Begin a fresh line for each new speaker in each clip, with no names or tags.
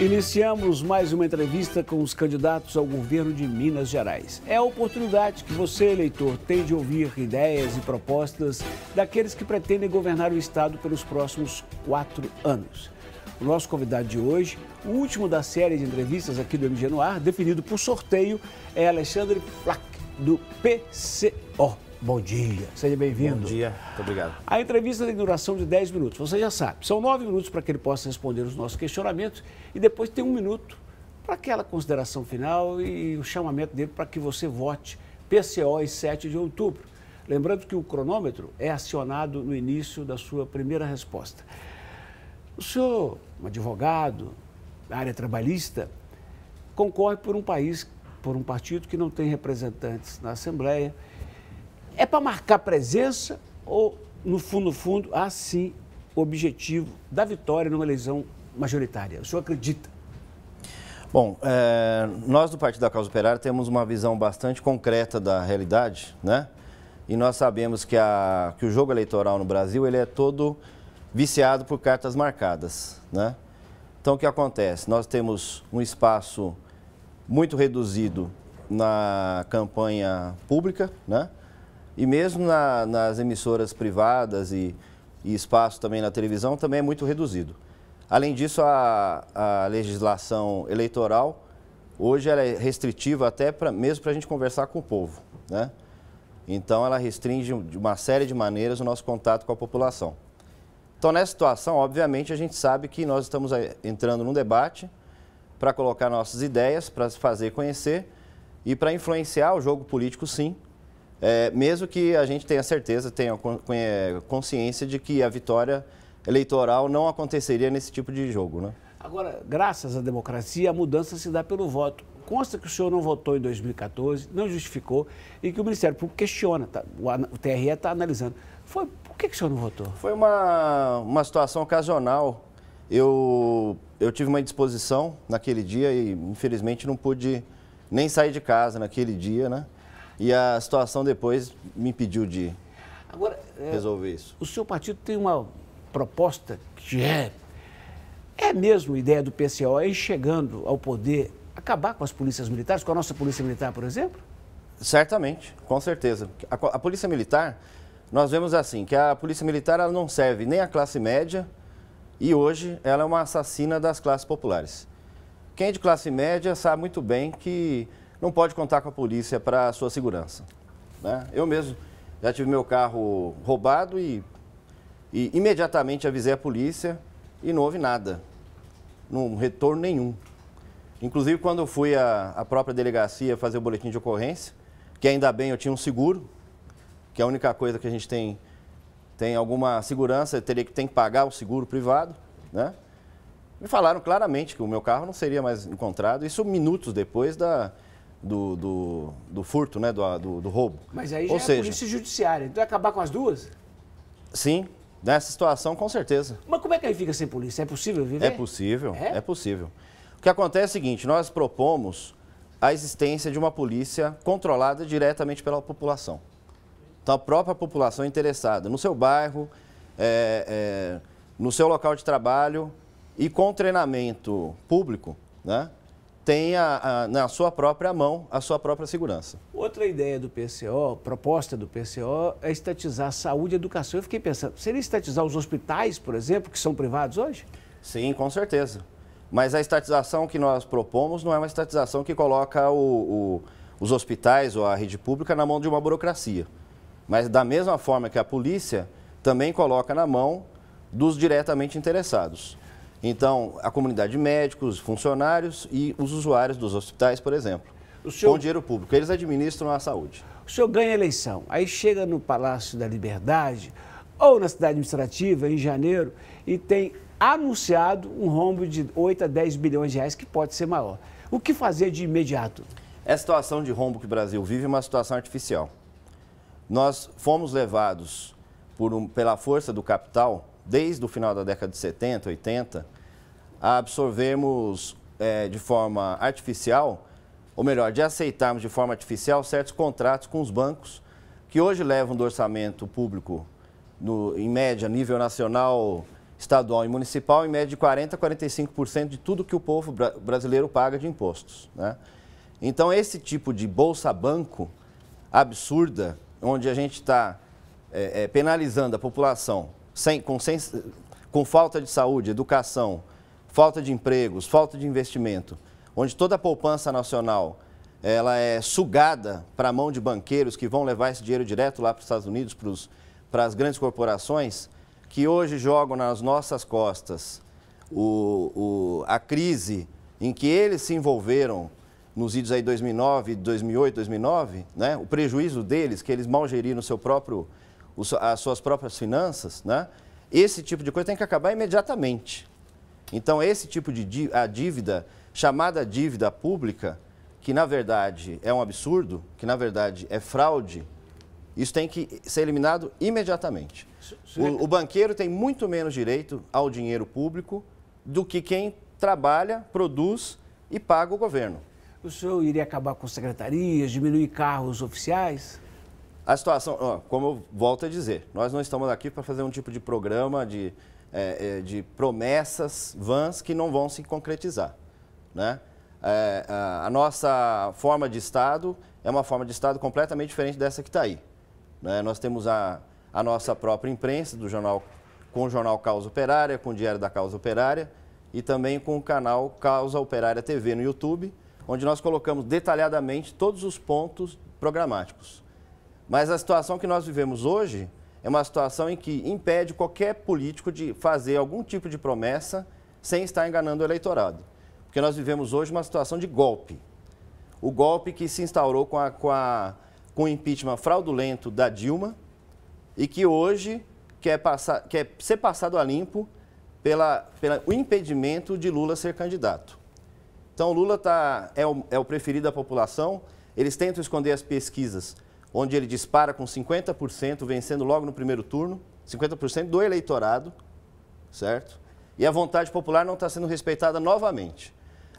Iniciamos mais uma entrevista com os candidatos ao governo de Minas Gerais. É a oportunidade que você, eleitor, tem de ouvir ideias e propostas daqueles que pretendem governar o Estado pelos próximos quatro anos. O nosso convidado de hoje, o último da série de entrevistas aqui do MG Noir, definido por sorteio, é Alexandre Flack, do PCO. Bom dia, seja bem-vindo. Bom
dia, muito obrigado.
A entrevista tem duração de 10 minutos, você já sabe. São 9 minutos para que ele possa responder os nossos questionamentos e depois tem um minuto para aquela consideração final e o chamamento dele para que você vote PCO em 7 de outubro. Lembrando que o cronômetro é acionado no início da sua primeira resposta. O senhor, um advogado da área trabalhista, concorre por um país, por um partido que não tem representantes na Assembleia é para marcar presença ou, no fundo, no fundo, há ah, sim o objetivo da vitória numa eleição majoritária? O senhor acredita?
Bom, é, nós do Partido da Causa Operária temos uma visão bastante concreta da realidade, né? E nós sabemos que, a, que o jogo eleitoral no Brasil ele é todo viciado por cartas marcadas, né? Então, o que acontece? Nós temos um espaço muito reduzido na campanha pública, né? E mesmo na, nas emissoras privadas e, e, espaço também na televisão, também é muito reduzido. Além disso, a, a legislação eleitoral, hoje ela é restritiva até pra, mesmo para a gente conversar com o povo. Né? Então, ela restringe de uma série de maneiras o nosso contato com a população. Então, nessa situação, obviamente, a gente sabe que nós estamos eh, entrando num debate para colocar nossas ideias, para se fazer conhecer e para influenciar o jogo político, sim, é, mesmo que a gente tenha certeza, tenha consciência de que a vitória eleitoral não aconteceria nesse tipo de jogo. Né?
Agora, graças à democracia, a mudança se dá pelo voto. Consta que o senhor não votou em 2014, não justificou e que o Ministério Público questiona, tá, o TRE está analisando. Foi, por que, que o senhor não votou?
Foi uma, uma situação ocasional. Eu, eu tive uma indisposição naquele dia e, infelizmente, não pude nem sair de casa naquele dia, né? E a situação depois me impediu de Agora, é, resolver isso.
O seu partido tem uma proposta que é. É mesmo a ideia do PCO, é chegando ao poder, acabar com as polícias
militares, com a nossa polícia militar, por exemplo? Certamente, com certeza. A, a polícia militar, nós vemos assim, que a polícia militar ela não serve nem à classe média e hoje ela é uma assassina das classes populares. Quem é de classe média sabe muito bem que não pode contar com a polícia para a sua segurança. Né? Eu mesmo já tive meu carro roubado e, e imediatamente avisei a polícia e não houve nada, não retorno nenhum. Inclusive, quando eu fui à, própria delegacia fazer o boletim de ocorrência, que ainda bem eu tinha um seguro, que é a única coisa que a gente tem, tem alguma segurança, eu teria que, tem que pagar o seguro privado, né? Me falaram claramente que o meu carro não seria mais encontrado, isso minutos depois da, do, do, do furto, né? Do, do, do, roubo. Mas aí já Ou é seja... polícia
judiciária. Então
vai acabar com as duas? Sim, nessa situação com certeza. Mas como é que aí fica sem polícia? É possível viver? É possível, é, é possível. O que acontece é o seguinte, nós propomos a existência de uma polícia controlada diretamente pela população. Então a própria população interessada no seu bairro, é, é, no seu local de trabalho e com treinamento público, né? tenha na sua própria mão a sua própria segurança.
Outra ideia do PCO, proposta do PCO, é
estatizar saúde e educação. Eu fiquei pensando, seria estatizar os hospitais, por exemplo, que são privados hoje? Sim, com certeza. Mas a estatização que nós propomos não é uma estatização que coloca o, o, os hospitais ou a rede pública na mão de uma burocracia. Mas da mesma forma que a polícia também coloca na mão dos diretamente interessados. Então, a comunidade de médicos, funcionários e os usuários dos hospitais, por exemplo. O senhor... Com dinheiro público, eles administram a saúde. O senhor ganha a eleição, aí chega no
Palácio da Liberdade ou na cidade administrativa, em janeiro, e tem anunciado um rombo de 8 a 10 bilhões de reais, que pode ser maior. O que fazer de imediato?
A é situação de rombo que o Brasil vive é uma situação artificial. Nós fomos levados por um, pela força do capital desde o final da década de 70, 80, a absorvermos é, de forma artificial, ou melhor, de aceitarmos de forma artificial certos contratos com os bancos, que hoje levam do orçamento público, no, em média, nível nacional, estadual e municipal, em média de 40% a 45% de tudo que o povo brasileiro paga de impostos. Né? Então, esse tipo de bolsa-banco absurda, onde a gente está é, é, penalizando a população sem, com, sem, com falta de saúde, educação, falta de empregos, falta de investimento, onde toda a poupança nacional ela é sugada para a mão de banqueiros que vão levar esse dinheiro direto lá para os Estados Unidos, para, os, para as grandes corporações, que hoje jogam nas nossas costas o, o, a crise em que eles se envolveram nos idos aí 2009, 2008, 2009, né? o prejuízo deles, que eles mal geriram o seu próprio as suas próprias finanças, né? esse tipo de coisa tem que acabar imediatamente. Então, esse tipo de dívida, a dívida, chamada dívida pública, que na verdade é um absurdo, que na verdade é fraude, isso tem que ser eliminado imediatamente. O, o banqueiro tem muito menos direito ao dinheiro público do que quem trabalha, produz e paga o governo. O senhor
iria acabar com secretarias, diminuir carros oficiais?
a situação, ó, como eu volto a dizer, nós não estamos aqui para fazer um tipo de programa de, é, é de promessas vãs que não vão se concretizar. Né? É, a, nossa forma de Estado é uma forma de Estado completamente diferente dessa que está aí. Né? Nós temos a, a nossa própria imprensa, do jornal, com o jornal Causa Operária, com o Diário da Causa Operária e também com o canal Causa Operária TV no YouTube, onde nós colocamos detalhadamente todos os pontos programáticos. Mas a situação que nós vivemos hoje é uma situação em que impede qualquer político de fazer algum tipo de promessa sem estar enganando o eleitorado. Porque nós vivemos hoje uma situação de golpe. O golpe que se instaurou com, a, com, a, com o impeachment fraudulento da Dilma e que hoje quer, passar, quer ser passado a limpo pela, pela, impedimento de Lula ser candidato. Então, Lula tá, é, o, é o preferido da população, eles tentam esconder as pesquisas onde ele dispara com 50%, vencendo logo no primeiro turno, 50% do eleitorado, certo? E a vontade popular não está sendo respeitada novamente.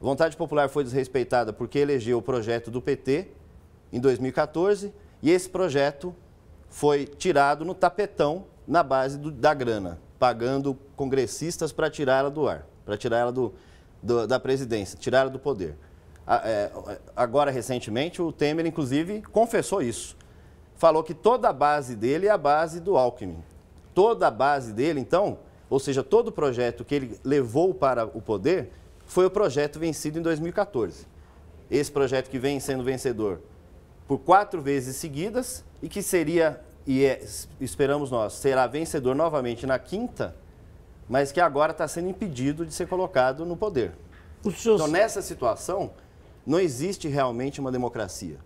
A vontade popular foi desrespeitada porque elegeu o projeto do PT em 2014 e esse projeto foi tirado no tapetão na base do, da grana, pagando congressistas para tirá-la do ar, para tirá-la do, do, da presidência, tirá-la do poder. É, agora recentemente, o Temer, inclusive, confessou isso. Falou que toda a base dele é a base do Alckmin. Toda a base dele, então, ou seja, todo o projeto que ele levou para o poder foi o projeto vencido em 2014. Esse projeto que vem sendo vencedor por quatro vezes seguidas e que seria, e é, esperamos nós, será vencedor novamente na quinta, mas que agora está sendo impedido de ser colocado no poder. Senhor... Então, nessa situação, não existe realmente uma democracia.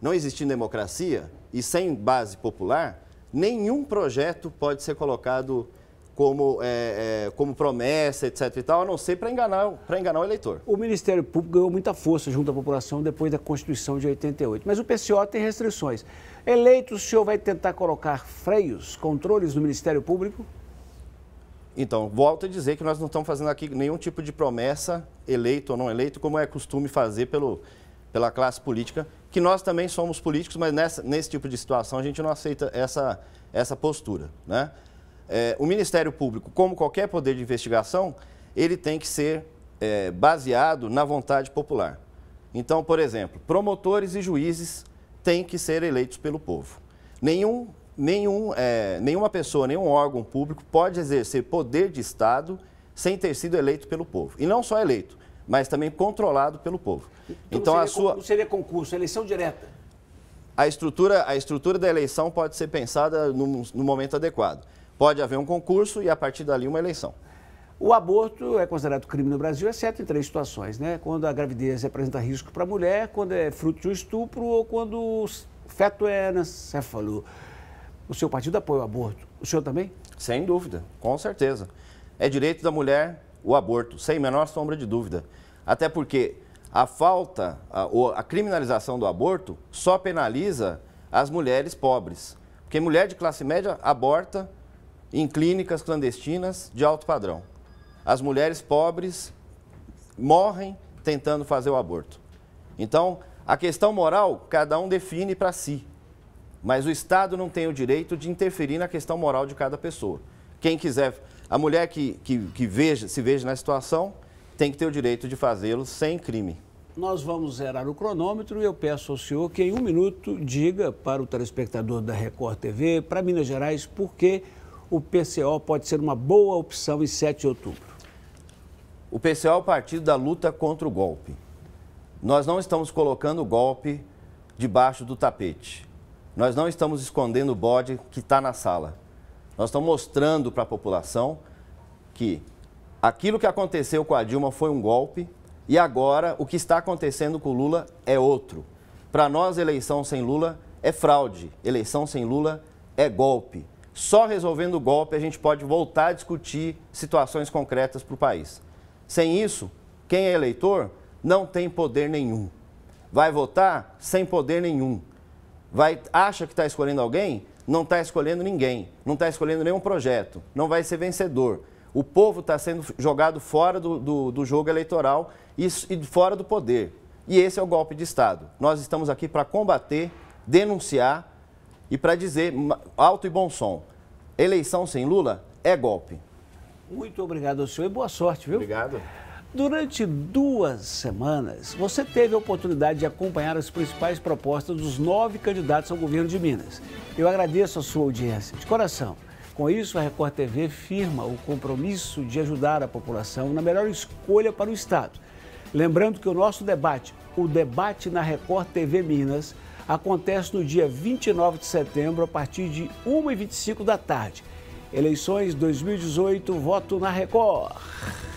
Não existe democracia e sem base popular, nenhum projeto pode ser colocado como, é, é, como promessa, etc. e tal, a não ser para enganar, enganar o eleitor.
O Ministério Público ganhou muita força junto à população depois da Constituição de 88, mas o PCO tem restrições. Eleito, o senhor vai tentar colocar freios,
controles no Ministério Público? Então, volto a dizer que nós não estamos fazendo aqui nenhum tipo de promessa, eleito ou não eleito, como é costume fazer pelo, pela classe política, que nós também somos políticos, mas nessa, nesse tipo de situação a gente não aceita essa, essa postura. Né? É, o Ministério Público, como qualquer poder de investigação, ele tem que ser é, baseado na vontade popular. Então, por exemplo, promotores e juízes têm que ser eleitos pelo povo. Nenhum nenhum, é, nenhuma pessoa, nenhum órgão público pode exercer poder de Estado sem ter sido eleito pelo povo. E não só eleito, mas também controlado pelo povo. Então, então seria, a sua não
seria concurso, eleição direta.
A estrutura, a estrutura da eleição pode ser pensada no, no momento adequado. Pode haver um concurso e a partir dali uma eleição. O
aborto é considerado crime no Brasil, exceto em três situações, né? Quando a gravidez representa risco para a mulher, quando é fruto de um estupro ou quando o feto é anencefalo o seu partido apoia o aborto.
O senhor também? Sem dúvida, com certeza. É direito da mulher o aborto, sem menor sombra de dúvida. Até porque a falta a, ou a criminalização do aborto só penaliza as mulheres pobres. Porque mulher de classe média aborta em clínicas clandestinas de alto padrão. As mulheres pobres morrem tentando fazer o aborto. Então, a questão moral, cada um define para si. Mas o Estado não tem o direito de interferir na questão moral de cada pessoa. Quem quiser, a mulher que, que, que veja, se veja na situação, tem que ter o direito de fazê-lo sem crime.
Nós vamos zerar o cronômetro e eu peço ao senhor que em um minuto diga para o telespectador da Record TV, para Minas Gerais, por que o PCO pode ser uma boa opção em 7 de outubro.
O PCO é o partido da luta contra o golpe. Nós não estamos colocando o golpe debaixo do tapete. Nós não estamos escondendo o bode que está na sala. Nós estamos mostrando para a população que aquilo que aconteceu com a Dilma foi um golpe e agora o que está acontecendo com o Lula é outro. Para nós, eleição sem Lula é fraude, eleição sem Lula é golpe. Só resolvendo o golpe a gente pode voltar a discutir situações concretas para o país. Sem isso, quem é eleitor não tem poder nenhum. Vai votar sem poder nenhum vai, acha que está escolhendo alguém, não está escolhendo ninguém, não está escolhendo nenhum projeto, não vai ser vencedor. O povo está sendo jogado fora do, do, do jogo eleitoral e, e fora do poder. E esse é o golpe de Estado. Nós estamos aqui para combater, denunciar e para dizer alto e bom som: eleição sem Lula é golpe.
Muito obrigado ao senhor e boa sorte, viu? Obrigado. Durante duas
semanas, você teve a oportunidade
de acompanhar as principais propostas dos nove candidatos ao governo de Minas. Eu agradeço a sua audiência, de coração. Com isso, a Record TV firma o compromisso de ajudar a população na melhor escolha para o Estado. Lembrando que o nosso debate, o debate na Record TV Minas, acontece no dia 29 de setembro, a partir de 1h25 da tarde. Eleições 2018, voto na Record.